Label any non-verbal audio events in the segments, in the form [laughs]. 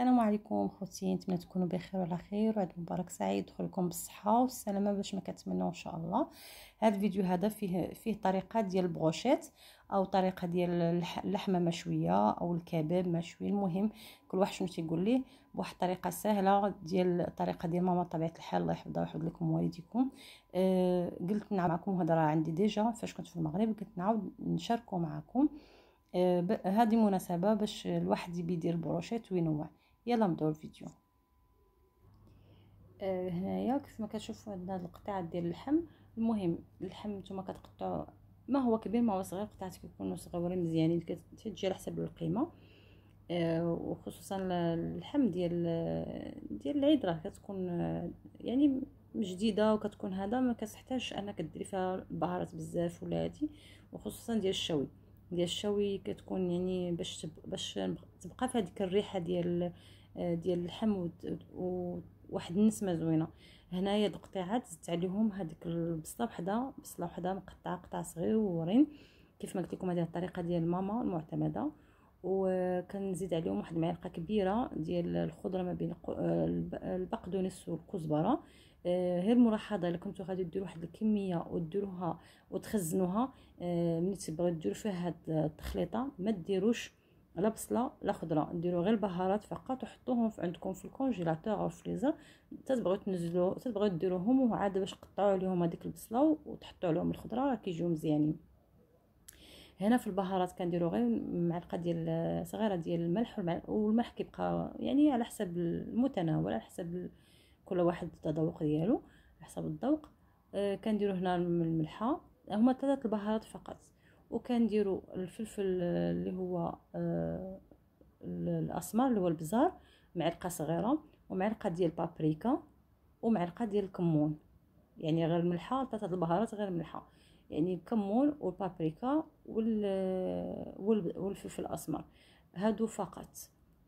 السلام عليكم خوتي نتمنى تكونوا بخير وعلى خير وعيد مبارك سعيد دخلكم بالصحه والسلامه باش ما كتمنوا ان شاء الله هذا الفيديو هذا فيه فيه طريقه ديال البروشيت او طريقه ديال اللحمه مشويه او الكباب مشوي المهم كل واحد شنو تيقول ليه بواحد الطريقه سهله ديال الطريقه ديال ماما طبيعه الحال الله يحفظها ويحفظ لكم والديكم أه قلت معكم هضره عندي ديجا فاش كنت في المغرب قلت نعاود نشاركو معكم أه هذه مناسبه باش الواحد يبي يدير بروشيت وينوع يلا نبداو الفيديو آه هنايا كيف ما كتشوفوا عندنا القطاع ديال اللحم المهم اللحم نتوما كتقطعوا ما هو كبير ما هو صغير قطعات كيكونوا صغيورين مزيانين كتجي على حسب القيمه آه، وخصوصا اللحم ديال ديال العيد راه كتكون يعني جديده وكتكون هذا ما كتحتاجش انك ديري فيها بهارات بزاف ولا هادي وخصوصا ديال الشوي ديال الشوي كتكون يعني باش باش تبقى في هذيك الريحه ديال آه، ديال اللحم وواحد النسمه زوينه هنايا القطيعات زدت عليهم هذيك البصله وحده بصله وحده مقطعه قطع صغيورين كيف ما قلت لكم هذه الطريقه ديال ماما المعتمده وكنزيد عليهم واحد المعلقه كبيره ديال الخضره ما بين البقدونس والكزبره آه، غير ملاحظه الا كنتو غادي ديروا واحد الكميه وديروها وتخزنوها آه، ملي تبغيو ديروا فيها هاد التخليطه ما ديروش لا بصله لا خضره ديروا غير البهارات فقط وحطوهم في عندكم في الكونجيلاتور او فريزر تتبغيو تنزلوا تتبغيو ديروهم وعاد باش قطعوا عليهم هذيك البصله وتحطوا عليهم الخضره راه كيجيو مزيانين هنا في البهارات كنديروا غير معلقه ديال صغيره ديال الملح والملح كيبقى يعني على حسب المتناول على حسب كل واحد التذوق ديالو على حسب الذوق آه كنديروا هنا الملحه هما ثلاثه البهارات فقط وكنديروا الفلفل آه، اللي هو آه، الاسمر اللي هو البزار معلقه صغيره ومعلقه ديال بابريكا ومعلقه ديال الكمون يعني غير الملحه حتى هاد البهارات غير الملحه يعني الكمون والبابريكا آه، وال والفلفل الاسمر هادو فقط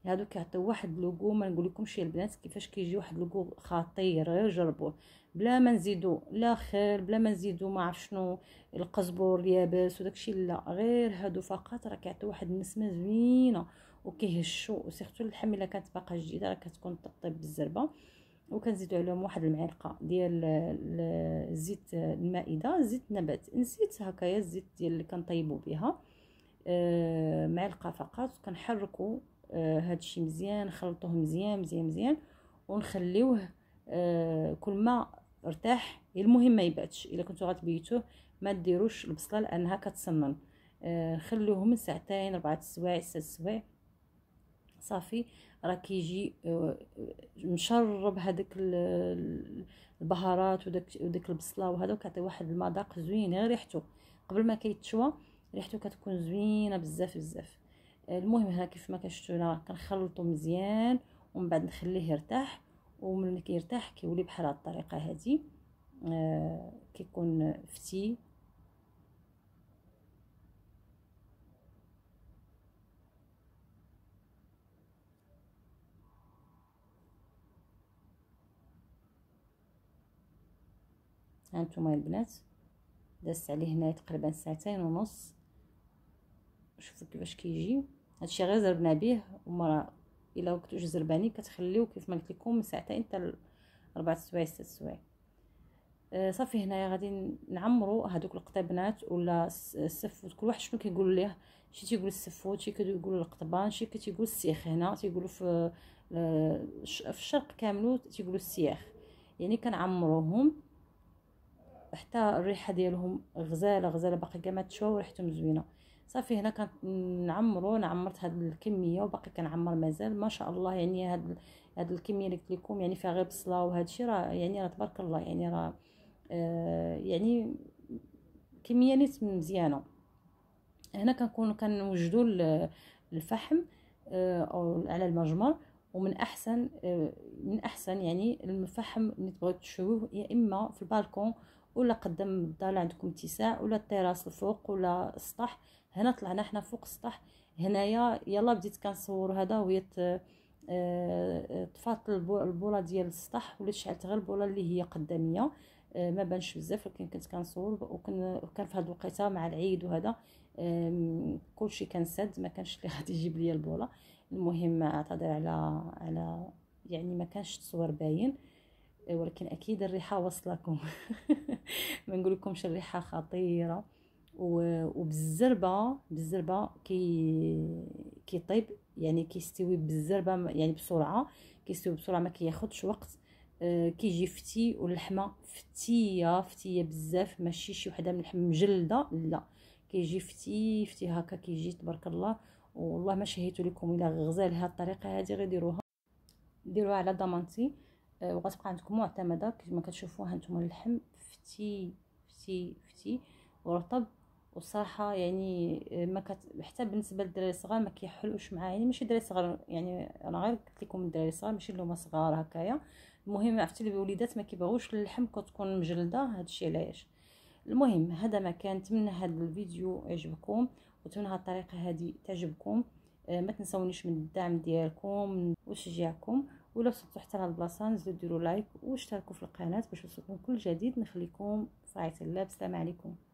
هادو كيعطيو واحد لوغو ما نقول لكمش يا البنات كيفاش كيجي واحد لوغو خطير غير جربوه بلا ما نزيدو لا خير بلا ما نزيدو ما عرف شنو القزبور اليابس وداكشي لا غير هادو فقط راه كيعطيو واحد النسمه زوينه وكيهشوا سيرتو اللحم الا كانت باقا جديده راه كتكون تطيب بالزربه وكنزيدو عليهم واحد المعلقه ديال الزيت المائده زيت نبات نسيت هكايا الزيت ديال اللي كنطيبو بها آه، معلقه فقط كنحركو آه هادشي مزيان نخلطوه مزيان مزيان مزيان ونخليوه آه كل ما ارتاح المهم ما يباتش الا كنتو غتبيتوه ما ديروش البصله لانها كتسمن آه، خلوه من ساعتين ربعة سوايع ست سوايع صافي راه كيجي آه، آه، مشرب هذاك البهارات وداك وداك البصله وهذا كيعطي واحد المذاق زوين غير ريحته قبل ما كيتشوى ريحته كتكون زوينه بزاف بزاف المهم ها كيف ما كنشتو انا كنخلطو مزيان ومن بعد نخليه يرتاح ومن كيرتاح كيولي بحال هاد الطريقه هادي آه كيكون فتي هانتوما البنات دازت عليه هنا تقريبا ساعتين ونص شوفوا كيفاش كيجي هادشي غير زربنا به وما الا كنتوش زربانين كتخليو كيف ما قلت لكم من ساعتين حتى اربع سوايع ست سوايع صافي هنايا غادي نعمرو هادوك القطيبنات ولا السفوت كل واحد شنو كيقول ليه شي تيقول السفوت شي كيقول القطبان شي كتيقول السيخ هنا تيقولوا في آه، في الشرق كاملو تيقولوا السياخ يعني كنعمروهم حتى الريحه ديالهم غزاله غزاله باقي كما تشوا ريحتهم زوينه صافي هنا كنعمرو انا عمرت هاد الكميه وباقي كنعمر مازال ما شاء الله يعني هاد هاد الكميه اللي قلت لكم يعني فيها غير بصله وهذا الشيء راه يعني راه تبارك الله يعني راه آه، يعني كميه نيت مزيانه هنا كنكون كنوجدوا الفحم آه، او على المجمر ومن احسن آه، من احسن يعني الفحم اللي تبغيو تشويه يا اما في البالكون ولا قدام الدار عندكم اتساع ولا التراس الفوق ولا السطح هنا طلعنا حنا فوق السطح هنايا يلا بديت كنصور هذا وهي آه، آه، طفات البوله ديال السطح وليت شعلت غير البوله اللي هي قداميه آه، ما بانش بزاف ولكن كنت كنصور وكان في هذه الوقيته مع العيد وهذا كلشي كان ساد ما كانش اللي [laughs] غادي يجيب لي البوله المهم اعتذر على على يعني ما كانش تصوير باين ولكن اكيد الريحه وصلكم [laughs] ما نقول لكمش الريحه خطيره وبالزربه بالزربه كي كيطيب يعني كيستوي بالزربه يعني بسرعه كيستوي بسرعه ما كياخذش وقت آه، كيجي فتي واللحمه فتيه فتيه بزاف ماشي شي وحده من اللحم مجلده لا كيجي فتي فتي هكا كيجي تبارك الله والله ما شهيتو لكم الا غزال هاد الطريقه هذه غير ديروها ديروها على ضمانتي آه، وغتبقى عندكم معتمده كما كتشوفوها نتوما اللحم فتي فتي فتي ورطب وصراحه يعني آه، ما كت... حتى بالنسبه للدراري الصغار ما كيحلوش معايا يعني ماشي دراري صغار يعني انا غير قلت لكم الدراري الصغار ماشي اللي هما صغار هكايا المهم عرفتي الوليدات ما كيبغوش اللحم كتكون مجلده هادشي علاش المهم هذا ما كان نتمنى هذا الفيديو يعجبكم وتمنى هاد الطريقه هذه تعجبكم آه ما تنساونيش من الدعم ديالكم وتشجيعكم ولا وصلتوا حتى لهاد البلاصه نزيدو ديروا لايك واشتركوا في القناه باش يوصلكم كل جديد نخليكم في الله بسلام عليكم